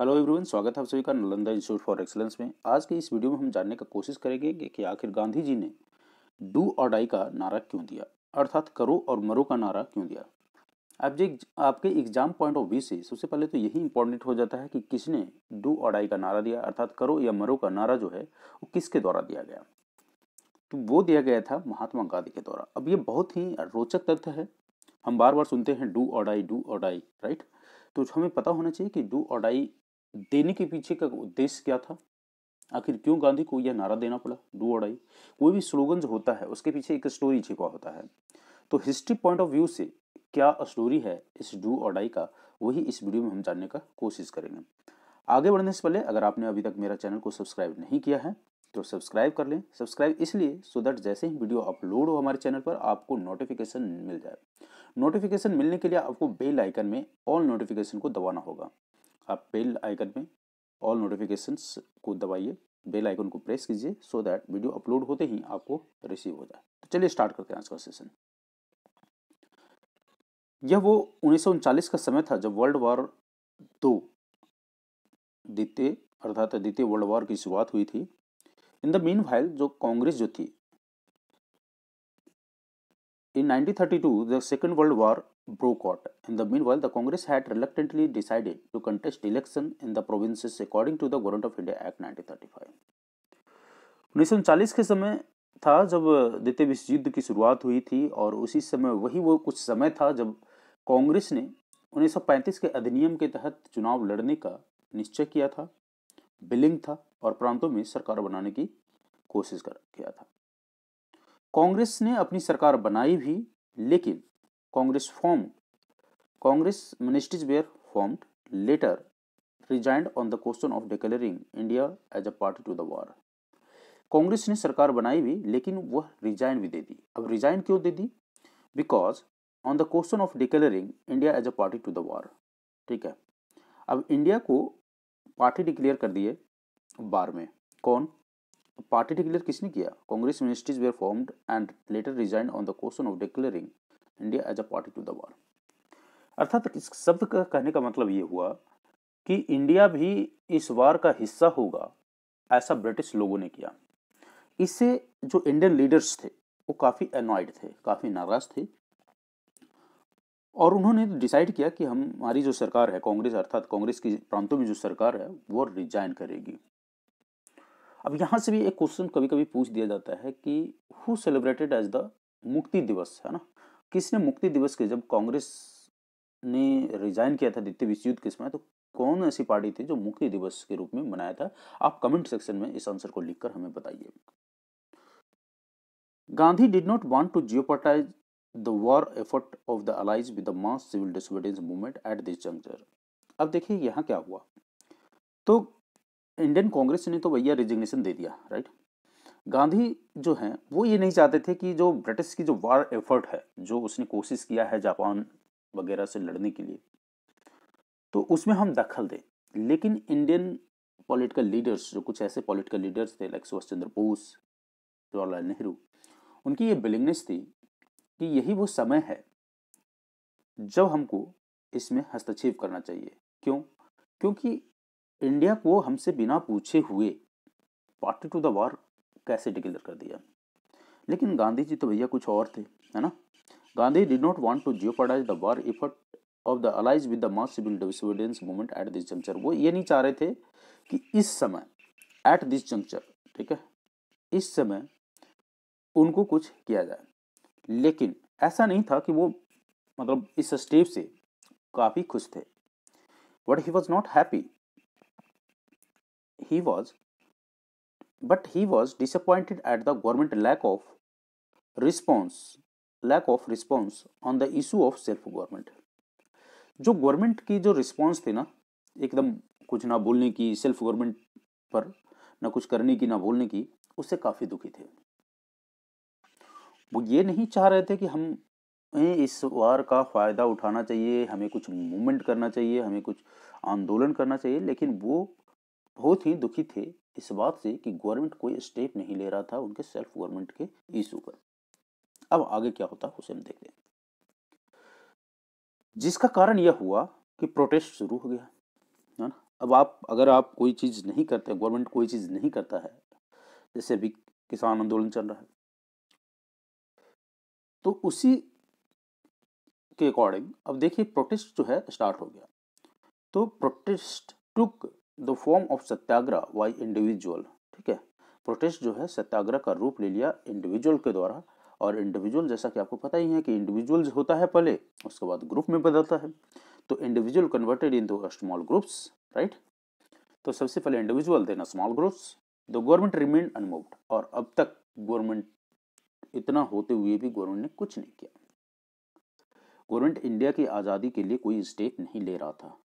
Hello everyone स्वागत है आप सभी का नालंदा इंस्टीट्यूट फॉर एक्सलेंस में आज के इस वीडियो में हम जानने का कोशिश करेंगे कि, कि आखिर गांधी जी ने डू और डाई का नारा क्यों दिया अर्थात करो और मरो का नारा क्यों दिया अब जी आपके एग्जाम पॉइंट ऑफ व्यू से सबसे पहले तो यही इंपॉर्टेंट हो जाता है कि किसने डू और डाई का नारा दिया अर्थात करो या मरो का नारा जो है वो किसके द्वारा दिया गया तो वो दिया गया था महात्मा गांधी के द्वारा अब ये बहुत ही रोचक तथ्य है हम बार बार सुनते हैं डू और डाई डू और डाई राइट तो हमें पता होना चाहिए कि डू और डाई देने के पीछे का उद्देश्य क्या था आखिर क्यों गांधी को यह नारा देना पड़ा डू और आई कोई भी स्लोगन जो होता है उसके पीछे एक स्टोरी छिपा होता है तो हिस्ट्री पॉइंट ऑफ व्यू से क्या स्टोरी है इस डू और का वही इस वीडियो में हम जानने का कोशिश करेंगे आगे बढ़ने से पहले अगर आपने अभी तक मेरा चैनल को सब्सक्राइब नहीं किया है तो सब्सक्राइब कर लें सब्सक्राइब इसलिए सो दैट जैसे ही वीडियो अपलोड हो हमारे चैनल पर आपको नोटिफिकेशन मिल जाए नोटिफिकेशन मिलने के लिए आपको बेल आइकन में ऑल नोटिफिकेशन को दबाना होगा आप बेल आइकन में ऑल नोटिफिकेशंस को दबाइए बेल आइकन को प्रेस कीजिए सो दैट वीडियो अपलोड होते ही आपको रिसीव हो जाए तो चलिए स्टार्ट करते हैं आज का सेशन यह वो उन्नीस का समय था जब वर्ल्ड वॉर दो द्वितीय अर्थात द्वितीय वर्ल्ड वॉर की शुरुआत हुई थी इन द मीन वाइल जो कांग्रेस जो थी in 1932 thirty two the second world war broke out. In the meanwhile, the Congress had reluctantly decided to contest election in the provinces according to the Government of India Act 1935. उन्नीस के समय था जब द्वितीय विश्व युद्ध की शुरुआत हुई थी और उसी समय वही वो कुछ समय था जब कांग्रेस ने 1935 के अधिनियम के तहत चुनाव लड़ने का निश्चय किया था बिलिंग था और प्रांतों में सरकार बनाने की कोशिश कर किया था कांग्रेस ने अपनी सरकार बनाई भी लेकिन Congress form Congress ministries were formed later resigned on the question of declaring India as a party to the war Congress ने सरकार बनाई भी लेकिन वह रिजाइन भी दे दी अब रिजाइन क्यों दे दी because on the question of declaring India as a party to the war ठीक है अब इंडिया को पार्टी डिक्लेयर कर दिए बार में कौन पार्टी डिक्लेयर किसने किया Congress ministries were formed and later resign on the question of declaring India as a party to the war अर्थात इस शब्द का कहने का मतलब ये हुआ कि इंडिया भी इस वार का हिस्सा होगा ऐसा ब्रिटिश लोगों ने किया इससे जो इंडियन लीडर्स थे वो काफ़ी अनॉयड थे काफ़ी नाराज थे और उन्होंने डिसाइड किया कि हम हमारी जो सरकार है कांग्रेस अर्थात कांग्रेस की प्रांतों में जो सरकार है वो रिजाइन करेगी अब यहाँ से भी एक क्वेश्चन कभी कभी पूछ दिया जाता है कि हु सेलिब्रेटेड एज द मुक्ति दिवस है ना किसने मुक्ति दिवस के जब कांग्रेस ने रिजाइन किया था द्वितीय विश्व युद्ध के समय तो कौन ऐसी पार्टी थी जो मुक्ति दिवस के रूप में मनाया था आप कमेंट सेक्शन में इस आंसर को लिखकर हमें बताइए Gandhi did not want to jeopardize the war effort of the allies with the mass civil disobedience movement at this juncture अब देखिए यहाँ क्या हुआ तो इंडियन कांग्रेस ने तो भैया रिजिग्नेशन दे दिया राइट गांधी जो हैं वो ये नहीं चाहते थे कि जो ब्रिटिश की जो वार एफर्ट है जो उसने कोशिश किया है जापान वगैरह से लड़ने के लिए तो उसमें हम दखल दें लेकिन इंडियन पॉलिटिकल लीडर्स जो कुछ ऐसे पॉलिटिकल लीडर्स थे लाइक सुभाष चंद्र बोस जवाहरलाल नेहरू उनकी ये बिलिंगनेस थी कि यही वो समय है जब हमको इसमें हस्तक्षेप करना चाहिए क्यों क्योंकि इंडिया को हमसे बिना पूछे हुए पार्टी टू द वॉर कैसे डिक्लेयर कर दिया लेकिन गांधी जी तो भैया कुछ और थे है ना Gandhi did not want to jeopardize the war effort of the allies with the mass civil disobedience movement at this juncture वो ये नहीं चाह रहे थे कि इस समय एट दिस जंक्चर ठीक है इस समय उनको कुछ किया जाए लेकिन ऐसा नहीं था कि वो मतलब इस स्टेप से काफ़ी खुश थे but he was not happy he was but he was disappointed at the government lack of response lack of response on the issue of self government जो गवर्नमेंट की जो रिस्पॉन्स थी ना एकदम कुछ ना बोलने की सेल्फ गवर्नमेंट पर ना कुछ करने की ना बोलने की उससे काफ़ी दुखी थे वो ये नहीं चाह रहे थे कि हम इस वार का फ़ायदा उठाना चाहिए हमें कुछ मूवमेंट करना चाहिए हमें कुछ आंदोलन करना चाहिए लेकिन वो बहुत ही दुखी थे इस बात से कि गवर्नमेंट कोई स्टेप नहीं ले रहा था उनके सेल्फ गवर्नमेंट के इशू पर अब आगे क्या होता है उसे हम देखते हैं जिसका कारण यह हुआ कि प्रोटेस्ट शुरू हो गया है ना अब आप अगर आप कोई चीज़ नहीं करते गवर्नमेंट कोई चीज़ नहीं करता है जैसे अभी किसान आंदोलन चल रहा है तो उसी के अकॉर्डिंग अब देखिए प्रोटेस्ट जो है स्टार्ट हो गया तो protest took the form of satyagraha by individual ठीक है प्रोटेस्ट जो है सत्याग्रह का रूप ले लिया इंडिविजुअल के द्वारा और इंडिविजुअल जैसा कि आपको पता ही है कि इंडिविजुअल होता है पहले उसके बाद ग्रुप में बदलता है तो individual converted in small groups right तो सबसे पहले इंडिविजुअल देना small groups the government remain unmoved और अब तक गवर्नमेंट इतना होते हुए भी गवर्नमेंट ने कुछ नहीं किया गवर्नमेंट इंडिया की आज़ादी के लिए कोई स्टेप नहीं ले रहा था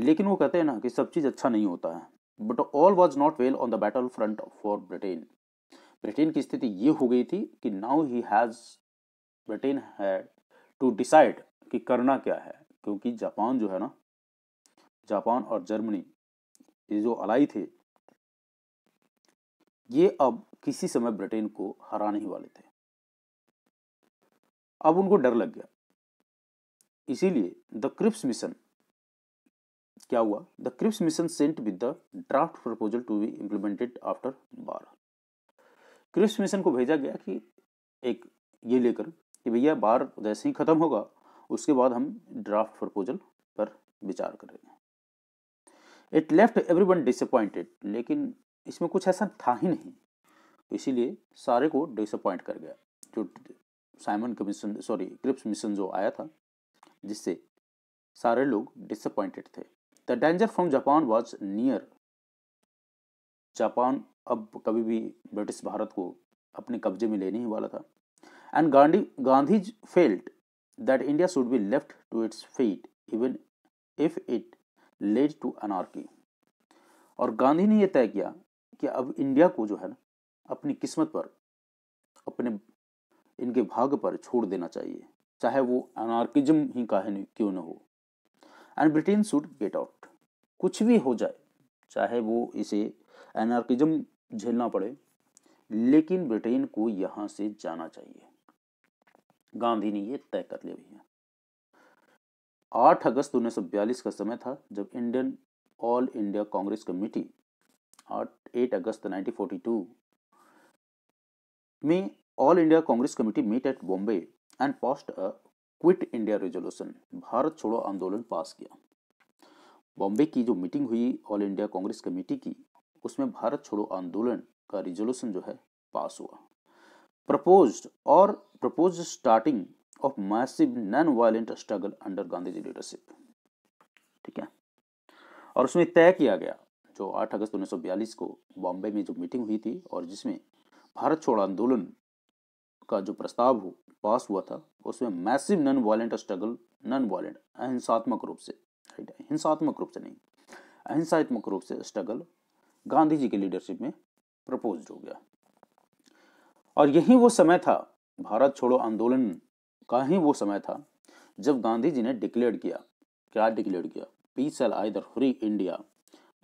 लेकिन वो कहते हैं ना कि सब चीज़ अच्छा नहीं होता है but all was not well on the battle front for Britain Britain की स्थिति ये हो गई थी कि now he has Britain had to decide कि करना क्या है क्योंकि जापान जो है ना जापान और जर्मनी ये जो अलाई थे ये अब किसी समय ब्रिटेन को हराने ही वाले थे अब उनको डर लग गया इसीलिए द क्रिप्स मिशन क्या हुआ the Cripps mission sent with the draft proposal to be implemented after बारह क्रिप्स मिशन को भेजा गया कि एक ये लेकर कि भैया बार जैसे ही ख़त्म होगा उसके बाद हम ड्राफ्ट प्रपोजल पर विचार करेंगे it left everyone disappointed लेकिन इसमें कुछ ऐसा था ही नहीं इसीलिए सारे को डिसअपॉइंट कर गया जो Simon commission sorry Cripps mission जो आया था जिससे सारे लोग डिसअपॉइंटेड थे the danger from Japan was near Japan अब कभी भी ब्रिटिश भारत को अपने कब्जे में लेने ही वाला था and Gandhi Gandhi felt that India should be left to its fate even if it led to anarchy और गांधी ने यह तय किया कि अब इंडिया को जो है ना अपनी किस्मत पर अपने इनके भाग पर छोड़ देना चाहिए चाहे वो अनार्किज्म ही का क्यों ना हो and Britain should get out कुछ भी हो जाए चाहे वो इसे एनार्किज्म झेलना पड़े लेकिन ब्रिटेन को यहाँ से जाना चाहिए गांधी ने यह तय कर लिया भैया आठ अगस्त 1942 का समय था जब Indian All India Congress Committee आठ एट अगस्त 1942 में All India Congress Committee meet at Bombay and post a quit India resolution Bharat छोड़ो आंदोलन पास किया बॉम्बे की जो मीटिंग हुई ऑल इंडिया कांग्रेस कमेटी की उसमें भारत छोड़ो आंदोलन का रिजोल्यूशन जो है पास हुआ प्रपोज्ड और proposed starting of massive non violent struggle under Gandhi ji leadership ठीक है और उसमें तय किया गया जो 8 अगस्त 1942 को बॉम्बे में जो मीटिंग हुई थी और जिसमें भारत छोड़ो आंदोलन का जो प्रस्ताव हो पास हुआ था उसमें massive non violent struggle non violent अहिंसात्मक रूप से राइट हिंसात्मक रूप से नहीं अहिंसात्मक रूप से स्ट्रगल गांधी जी के लीडरशिप में प्रपोज हो गया और यही वो समय था भारत छोड़ो आंदोलन का ही वो समय था जब गांधी जी ने डिक्लेयर किया क्या डिक्लेयर किया पीस एल आइदर फ्री इंडिया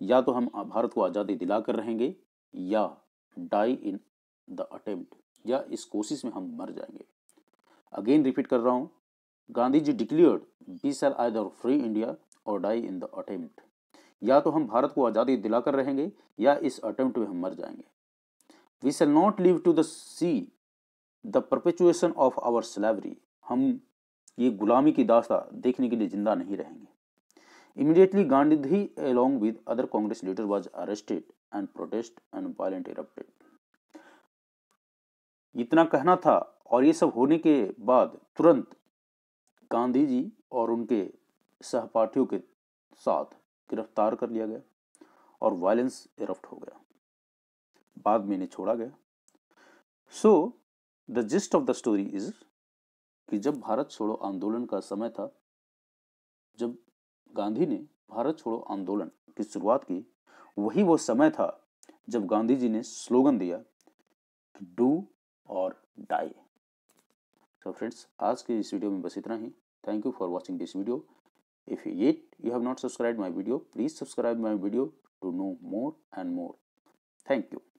या तो हम भारत को आज़ादी दिलाकर रहेंगे या डाई इन द अटेम्प्ट या इस कोशिश में हम मर जाएंगे अगेन रिपीट कर रहा हूँ Gandhi ji declared be sir either free India और डाई इन द अटेम्प्ट या तो हम भारत को आज़ादी दिलाकर रहेंगे या इस अटेम्प्ट में हम मर जाएंगे we shall not live to the see the perpetuation of our slavery हम ये गुलामी की दास्ता देखने के लिए जिंदा नहीं रहेंगे immediately Gandhi along with other Congress leader was arrested and protest and violent erupted इतना कहना था और ये सब होने के बाद तुरंत गांधी जी और उनके सहपाठियों के साथ गिरफ्तार कर लिया गया और वायलेंस इरप्ट हो गया बाद में इन्हें छोड़ा गया so the gist of the story is कि जब भारत छोड़ो आंदोलन का समय था जब गांधी ने भारत छोड़ो आंदोलन की शुरुआत की वही वो समय था जब गांधी जी ने स्लोगन दिया डू और डाई सो फ्रेंड्स आज के इस वीडियो में बस इतना ही thank you for watching this video if you yet you have not subscribe my video please subscribe my video to know more and more thank you